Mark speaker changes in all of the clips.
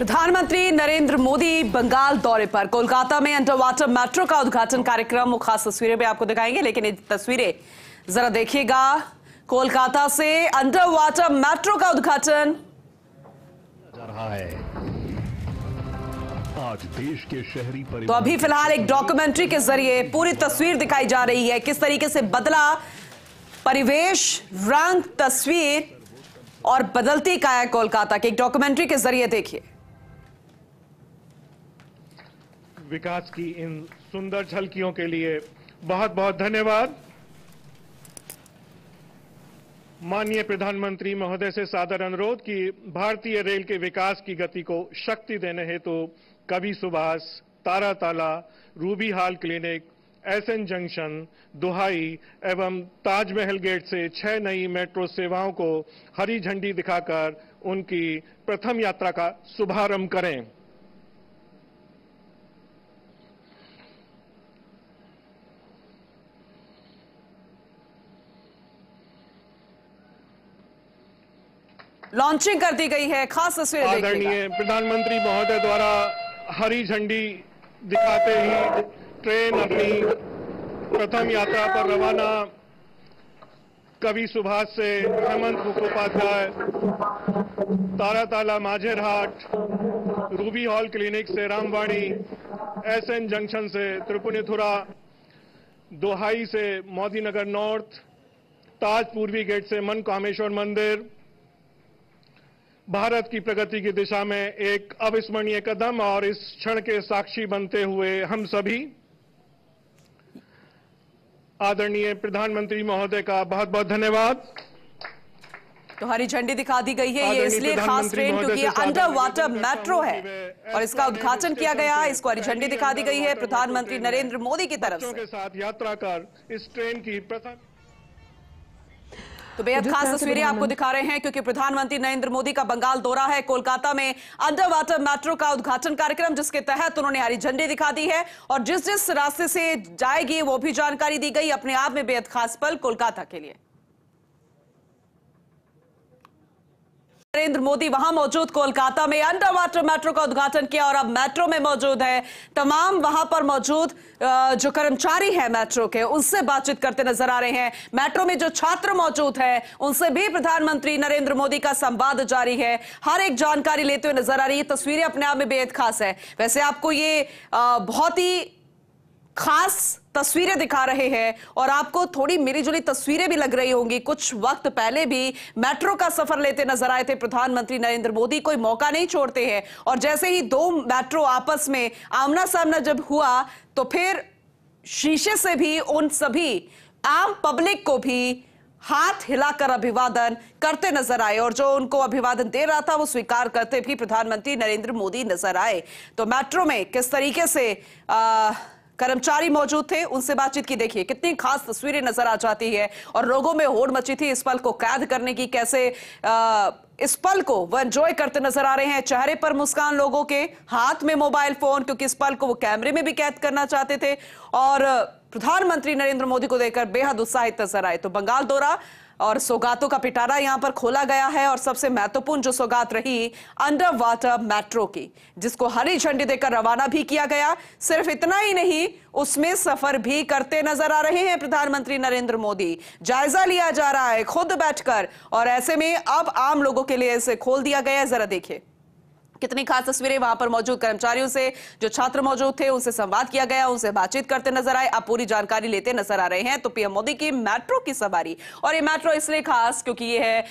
Speaker 1: प्रधानमंत्री नरेंद्र मोदी बंगाल दौरे पर कोलकाता में अंडर वाटर मेट्रो का उद्घाटन कार्यक्रम वो खास तस्वीरें भी आपको दिखाएंगे लेकिन ये तस्वीरें जरा देखिएगा कोलकाता से अंडर वाटर मेट्रो का उद्घाटन
Speaker 2: आज देश के शहरी तो अभी फिलहाल एक
Speaker 1: डॉक्यूमेंट्री के जरिए पूरी तस्वीर दिखाई जा रही है किस तरीके से बदला परिवेश रंग तस्वीर और बदलती का है कोलकाता की एक डॉक्यूमेंट्री के जरिए देखिए
Speaker 2: विकास की इन सुंदर झलकियों के लिए बहुत बहुत धन्यवाद माननीय प्रधानमंत्री महोदय से सादर अनुरोध कि भारतीय रेल के विकास की गति को शक्ति देने हेतु तो कवि सुभाष तारा ताला Ruby hall clinic S N junction Duhai एवं ताजमहल गेट से छह नई मेट्रो सेवाओं को हरी झंडी दिखाकर उनकी प्रथम यात्रा का शुभारंभ करें
Speaker 1: लॉन्चिंग कर दी गई है खास तस्वीर
Speaker 2: आदरणीय प्रधानमंत्री महोदय द्वारा हरी झंडी दिखाते ही ट्रेन अपनी प्रथम यात्रा पर रवाना कवि सुभाष से Hemant Mukhopadhyay Taratala Majerhat Ruby Hall Clinic से रामवाणी एस एन जंक्शन से त्रिपुनिथुरा दोहाई से मोदी नगर नॉर्थ ताज पूर्वी गेट से मन कामेश्वर मंदिर भारत की प्रगति की दिशा में एक अविस्मरणीय कदम और इस क्षण के साक्षी बनते हुए हम सभी आदरणीय प्रधानमंत्री महोदय का बहुत बहुत
Speaker 1: धन्यवाद तो हरी झंडी दिखा दी गई है ये इसलिए खास ट्रेन क्योंकि अंडर वाटर मेट्रो है और इसका उद्घाटन किया गया इसको हरी झंडी दिखा दी गई है प्रधानमंत्री नरेंद्र मोदी की तरफ के साथ यात्रा कर इस ट्रेन की प्रथम तो बेहद तो खास तस्वीरें आपको दिखा रहे हैं क्योंकि प्रधानमंत्री नरेंद्र मोदी का बंगाल दौरा है कोलकाता में अंडर वाटर मेट्रो का उद्घाटन कार्यक्रम जिसके तहत उन्होंने हरी झंडी दिखा दी है और जिस जिस रास्ते से जाएगी वो भी जानकारी दी गई अपने आप में बेहद खास पल कोलकाता के लिए नरेंद्र मोदी वहां मौजूद कोलकाता में अंडर वाटर मेट्रो का उद्घाटन किया और अब मेट्रो में मौजूद है तमाम वहां पर मौजूद जो कर्मचारी हैं मेट्रो के उनसे बातचीत करते नजर आ रहे हैं मेट्रो में जो छात्र मौजूद हैं उनसे भी प्रधानमंत्री नरेंद्र मोदी का संवाद जारी है हर एक जानकारी लेते हुए नजर आ रही है तस्वीरें अपने आप में बेहद खास है वैसे आपको ये बहुत ही खास तस्वीरें दिखा रहे हैं और आपको थोड़ी मिली जुली तस्वीरें भी लग रही होंगी कुछ वक्त पहले भी मेट्रो का सफर लेते नजर आए थे प्रधानमंत्री नरेंद्र मोदी कोई मौका नहीं छोड़ते हैं और जैसे ही दो मेट्रो आपस में आमना सामना जब हुआ तो फिर शीशे से भी उन सभी आम पब्लिक को भी हाथ हिलाकर अभिवादन करते नजर आए और जो उनको अभिवादन दे रहा था वो स्वीकार करते भी प्रधानमंत्री नरेंद्र मोदी नजर आए तो मेट्रो में किस तरीके से आ, कर्मचारी मौजूद थे उनसे बातचीत की देखिए कितनी खास तस्वीरें नजर आ जाती है और लोगों में होड़ मची थी इस पल को कैद करने की कैसे आ, इस पल को वो एंजॉय करते नजर आ रहे हैं चेहरे पर मुस्कान लोगों के हाथ में मोबाइल फोन क्योंकि इस पल को वो कैमरे में भी कैद करना चाहते थे और प्रधानमंत्री नरेंद्र मोदी को देखकर बेहद उत्साहित नजर आए तो बंगाल दौरा और सौगातों का पिटारा यहां पर खोला गया है और सबसे महत्वपूर्ण जो सौगात रही अंडर वाटर मेट्रो की जिसको हरी झंडी देकर रवाना भी किया गया सिर्फ इतना ही नहीं उसमें सफर भी करते नजर आ रहे हैं प्रधानमंत्री नरेंद्र मोदी जायजा लिया जा रहा है खुद बैठकर और ऐसे में अब आम लोगों के लिए इसे खोल दिया गया है जरा देखिए कितनी खास तस्वीरें वहां पर मौजूद कर्मचारियों से जो छात्र मौजूद थे उनसे संवाद किया गया उनसे बातचीत करते नजर आए आप पूरी जानकारी लेते नजर आ रहे हैं तो पीएम मोदी की मेट्रो की सवारी और ये मेट्रो इसलिए खास क्योंकि ये है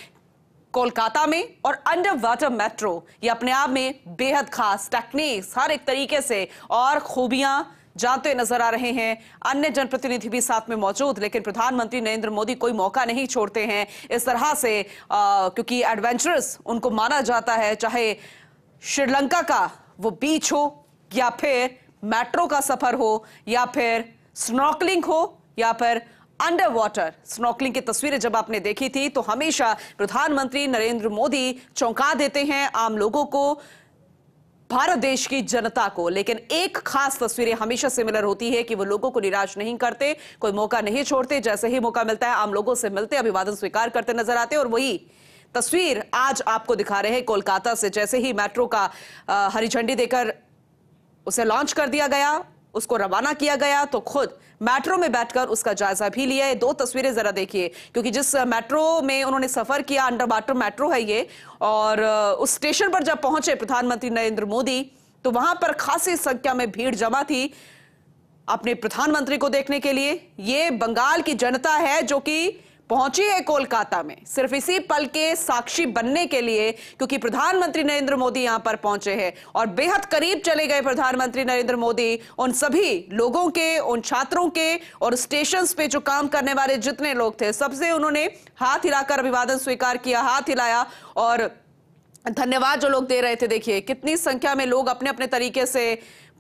Speaker 1: कोलकाता में और अंडर वाटर मेट्रो ये अपने आप में बेहद खास टेक्निक्स हर एक तरीके से और खूबियां जानते नजर आ रहे हैं अन्य जनप्रतिनिधि भी साथ में मौजूद लेकिन प्रधानमंत्री नरेंद्र मोदी कोई मौका नहीं छोड़ते हैं इस तरह से आ, क्योंकि एडवेंचरस उनको माना जाता है चाहे श्रीलंका का वो बीच हो या फिर मेट्रो का सफर हो या फिर स्नॉकलिंग हो या फिर अंडर वाटर स्नॉकलिंग की तस्वीरें जब आपने देखी थी तो हमेशा प्रधानमंत्री नरेंद्र मोदी चौंका देते हैं आम लोगों को भारत देश की जनता को लेकिन एक खास तस्वीरें हमेशा सिमिलर होती है कि वो लोगों को निराश नहीं करते कोई मौका नहीं छोड़ते जैसे ही मौका मिलता है आम लोगों से मिलते अभिवादन स्वीकार करते नजर आते और वही तस्वीर आज आपको दिखा रहे हैं कोलकाता से जैसे ही मेट्रो का हरी झंडी देकर उसे लॉन्च कर दिया गया उसको रवाना किया गया तो खुद मेट्रो में बैठकर उसका जायजा भी लिया दो तस्वीरें जरा देखिए क्योंकि जिस मेट्रो में उन्होंने सफर किया अंडर वाटर मेट्रो है ये और उस स्टेशन पर जब पहुंचे प्रधानमंत्री नरेंद्र मोदी तो वहां पर खासी संख्या में भीड़ जमा थी अपने प्रधानमंत्री को देखने के लिए ये बंगाल की जनता है जो कि पहुंची है कोलकाता में सिर्फ इसी पल के साक्षी बनने के लिए क्योंकि प्रधानमंत्री नरेंद्र मोदी यहां पर पहुंचे हैं और बेहद करीब चले गए प्रधानमंत्री नरेंद्र मोदी उन सभी लोगों के उन छात्रों के और स्टेशन पे जो काम करने वाले जितने लोग थे सबसे उन्होंने हाथ हिलाकर अभिवादन स्वीकार किया हाथ हिलाया और धन्यवाद जो लोग दे रहे थे देखिए कितनी संख्या में लोग अपने अपने तरीके से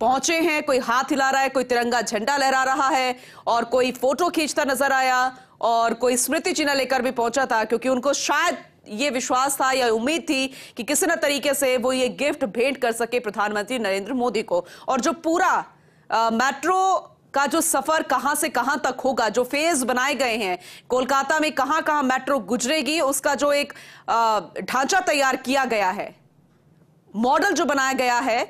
Speaker 1: पहुंचे हैं कोई हाथ हिला रहा है कोई तिरंगा झंडा लहरा रहा है और कोई फोटो खींचता नजर आया और कोई स्मृति चिन्ह लेकर भी पहुंचा था क्योंकि उनको शायद ये विश्वास था या उम्मीद थी कि किसी न तरीके से वो ये गिफ्ट भेंट कर सके प्रधानमंत्री नरेंद्र मोदी को और जो पूरा आ, मेट्रो का जो सफर कहां से कहां तक होगा जो फेज बनाए गए हैं कोलकाता में कहां कहां मेट्रो गुजरेगी उसका जो एक ढांचा तैयार किया गया है मॉडल जो बनाया गया है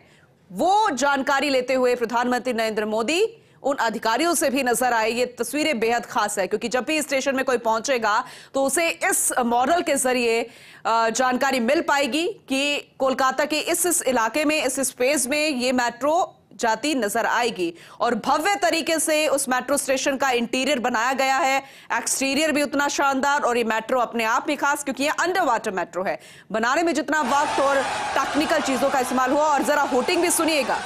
Speaker 1: वो जानकारी लेते हुए प्रधानमंत्री नरेंद्र मोदी उन अधिकारियों से भी नजर आए ये तस्वीरें बेहद खास है क्योंकि जब भी स्टेशन में कोई पहुंचेगा तो उसे इस मॉडल के जरिए जानकारी मिल पाएगी कि कोलकाता के इस इस इलाके में इस स्पेस में ये मेट्रो जाती नजर आएगी और भव्य तरीके से उस मेट्रो स्टेशन का इंटीरियर बनाया गया है एक्सटीरियर भी उतना शानदार और ये मेट्रो अपने आप में खास क्योंकि ये अंडर वाटर मेट्रो है बनाने में जितना वक्त और टेक्निकल चीजों का इस्तेमाल हुआ और जरा होटिंग भी सुनिएगा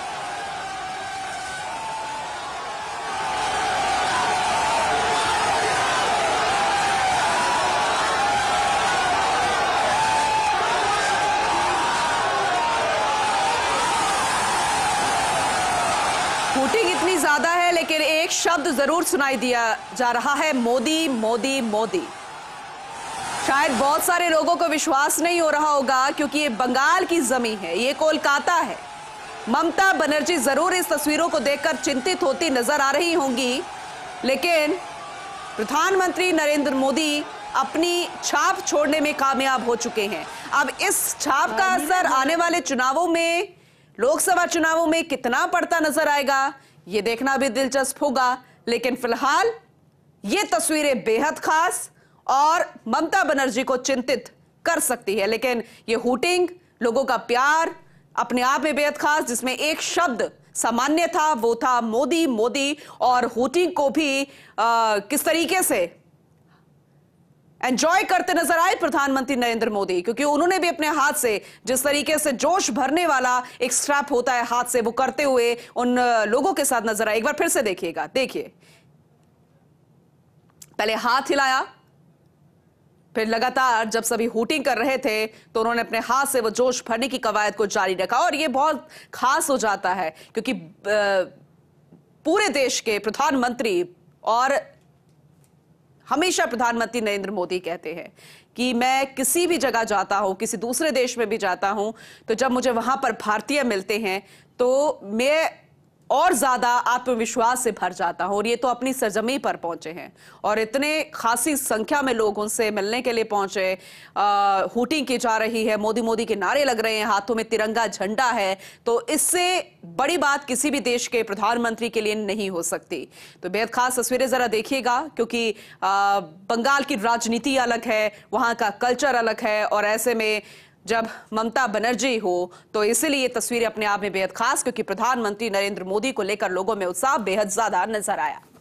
Speaker 1: शब्द जरूर सुनाई दिया जा रहा है मोदी मोदी मोदी शायद बहुत सारे लोगों को विश्वास नहीं हो रहा होगा क्योंकि ये बंगाल की जमी है ये कोलकाता है ममता बनर्जी जरूर इस तस्वीरों को देखकर चिंतित होती नजर आ रही होंगी लेकिन प्रधानमंत्री नरेंद्र मोदी अपनी छाप छोड़ने में कामयाब हो चुके हैं अब इस छाप का असर आने वाले चुनावों में लोकसभा चुनावों में कितना पड़ता नजर आएगा ये देखना भी दिलचस्प होगा लेकिन फिलहाल ये तस्वीरें बेहद खास और ममता बनर्जी को चिंतित कर सकती है लेकिन ये हुटिंग लोगों का प्यार अपने आप में बेहद खास जिसमें एक शब्द सामान्य था वो था मोदी मोदी और हुटिंग को भी आ, किस तरीके से एंजॉय करते नजर आए प्रधानमंत्री नरेंद्र मोदी क्योंकि उन्होंने भी अपने हाथ से जिस तरीके से जोश भरने वाला एक स्ट्रैप होता है हाथ से वो करते हुए उन लोगों के साथ नजर आए एक बार फिर से देखिएगा देखिए पहले हाथ हिलाया फिर लगातार जब सभी हूटिंग कर रहे थे तो उन्होंने अपने हाथ से वो जोश भरने की कवायद को जारी रखा और ये बहुत खास हो जाता है क्योंकि पूरे देश के प्रधानमंत्री और हमेशा प्रधानमंत्री नरेंद्र मोदी कहते हैं कि मैं किसी भी जगह जाता हूं किसी दूसरे देश में भी जाता हूं तो जब मुझे वहां पर भारतीय मिलते हैं तो मैं और ज्यादा आत्मविश्वास से भर जाता हूं और ये तो अपनी सरजमी पर पहुंचे हैं और इतने खासी संख्या में लोग उनसे मिलने के लिए पहुंचे हुटिंग की जा रही है मोदी मोदी के नारे लग रहे हैं हाथों में तिरंगा झंडा है तो इससे बड़ी बात किसी भी देश के प्रधानमंत्री के लिए नहीं हो सकती तो बेहद खास तस्वीरें जरा देखिएगा क्योंकि आ, बंगाल की राजनीति अलग है वहां का कल्चर अलग है और ऐसे में जब ममता बनर्जी हो तो इसीलिए ये तस्वीरें अपने आप में बेहद खास क्योंकि प्रधानमंत्री नरेंद्र मोदी को लेकर लोगों में उत्साह बेहद ज्यादा नजर आया